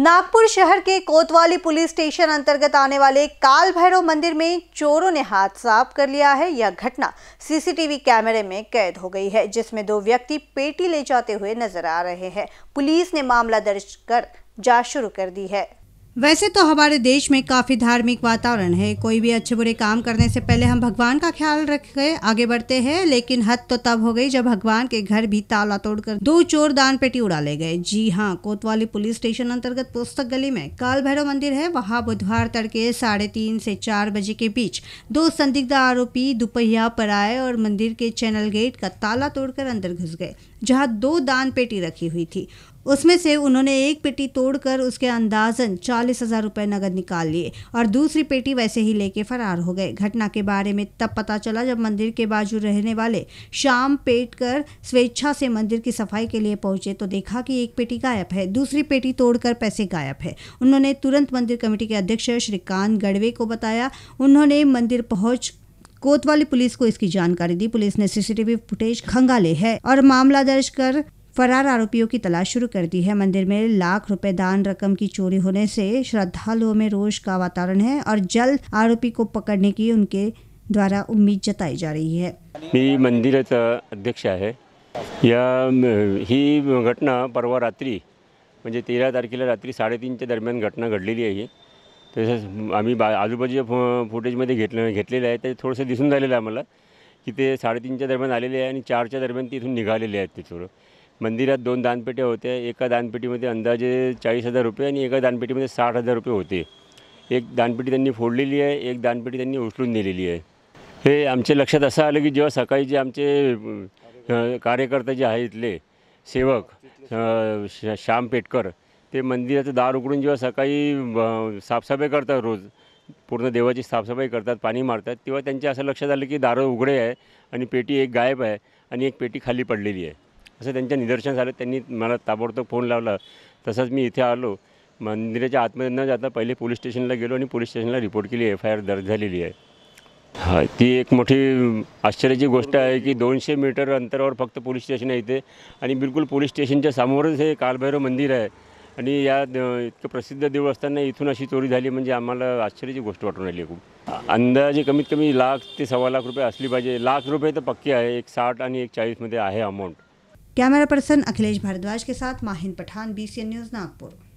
नागपुर शहर के कोतवाली पुलिस स्टेशन अंतर्गत आने वाले काल भैरव मंदिर में चोरों ने हाथ साफ कर लिया है यह घटना सीसीटीवी कैमरे में कैद हो गई है जिसमें दो व्यक्ति पेटी ले जाते हुए नजर आ रहे हैं पुलिस ने मामला दर्ज कर जांच शुरू कर दी है वैसे तो हमारे देश में काफ़ी धार्मिक वातावरण है कोई भी अच्छे बुरे काम करने से पहले हम भगवान का ख्याल रख गए आगे बढ़ते हैं लेकिन हद तो तब हो गई जब भगवान के घर भी ताला तोड़कर दो चोर दान पेटी उड़ा ले गए जी हाँ कोतवाली पुलिस स्टेशन अंतर्गत पुस्तक गली में काल भैरव मंदिर है वहाँ बुधवार तड़के साढ़े तीन से चार बजे के बीच दो संदिग्ध आरोपी दुपहिया पर आए और मंदिर के चैनल गेट का ताला तोड़कर अंदर घुस गए जहाँ दो दान पेटी रखी हुई थी उसमें से उन्होंने एक पेटी तोड़कर उसके अंदाजन चालीस हजार रुपये नकद निकाल लिए और दूसरी पेटी वैसे ही लेके फरार हो गए घटना के बारे में तब पता चला जब मंदिर के बाजू रहने वाले शाम पेट कर स्वेच्छा से मंदिर की सफाई के लिए पहुंचे तो देखा कि एक पेटी गायब है दूसरी पेटी तोड़कर पैसे गायब है उन्होंने तुरंत मंदिर कमेटी के अध्यक्ष श्रीकांत गढ़वे को बताया उन्होंने मंदिर पहुंच कोतवाली पुलिस को इसकी जानकारी दी पुलिस ने सीसीटीवी फुटेज खंगाले है और मामला दर्ज कर फरार आरोपियों की तलाश शुरू कर दी है मंदिर में लाख रुपए दान रकम की चोरी होने से श्रद्धालुओं में रोष का वातावरण है और जल्द आरोपी को पकड़ने की उनके द्वारा उम्मीद जताई जा रही है मेरी मंदिर अध्यक्ष है या ही घटना परवा रात्री म्हणजे तेरा तारखेला रात्री साडेतीनच्या दरम्यान घटना घडलेली आहे तसंच आम्ही बा आजूबाजूच्या फो फुटेजमध्ये घेतलं घेतलेलं आहे ते थोडंसं दिसून राहिलेलं आहे आम्हाला की ते साडेतीनच्या दरम्यान आलेले आहे आणि चारच्या दरम्यान ते निघालेले आहेत ते मंदिरात दोन दानपेट्या होत्या एका दानपेटीमध्ये अंदाजे चाळीस हजार रुपये आणि एका दानपेटीमध्ये साठ हजार रुपये होते एक दानपेटी त्यांनी फोडलेली आहे एक दानपेटी त्यांनी उचलून नेलेली आहे हे आमच्या लक्षात असं आलं की जेव्हा सकाळी जे आमचे कार्यकर्ते जे आहेत इथले सेवक श्याम पेटकर ते मंदिराचं दार उघडून जेव्हा सकाळी साफसफाई करतात रोज पूर्ण देवाची साफसफाई करतात पाणी मारतात तेव्हा त्यांच्या असं लक्षात आलं की दारं उघडे आहे आणि पेटी एक गायब आहे आणि एक पेटी खाली पडलेली आहे असं त्यांच्या निदर्शन झालं त्यांनी मला ताबडतोब फोन लावला तसंच मी इथे आलो मंदिराच्या आतमध्ये न जाता पहिले पोलीस स्टेशनला गेलो आणि पोलीस स्टेशनला रिपोर्ट केली एफ आय आर दर्ज झालेली आहे हा ती एक मोठी आश्चर्याची गोष्ट आहे की दोनशे मीटर अंतरावर फक्त पोलीस स्टेशन आहे इथे आणि बिलकुल पोलीस स्टेशनच्या समोरच हे कालभैरव मंदिर आहे आणि या इतकं प्रसिद्ध देऊळ असताना इथून अशी चोरी झाली म्हणजे आम्हाला आश्चर्याची गोष्ट वाटून राहिली खूप अंदाजे कमीत कमी लाख ते सव्वा लाख रुपये असली पाहिजे लाख रुपये तर पक्की आहे एक साठ आणि एक चाळीसमध्ये आहे amount camera person Akhilesh Bhardwaj के साथ माहिंद पठान बी न्यूज़ नागपुर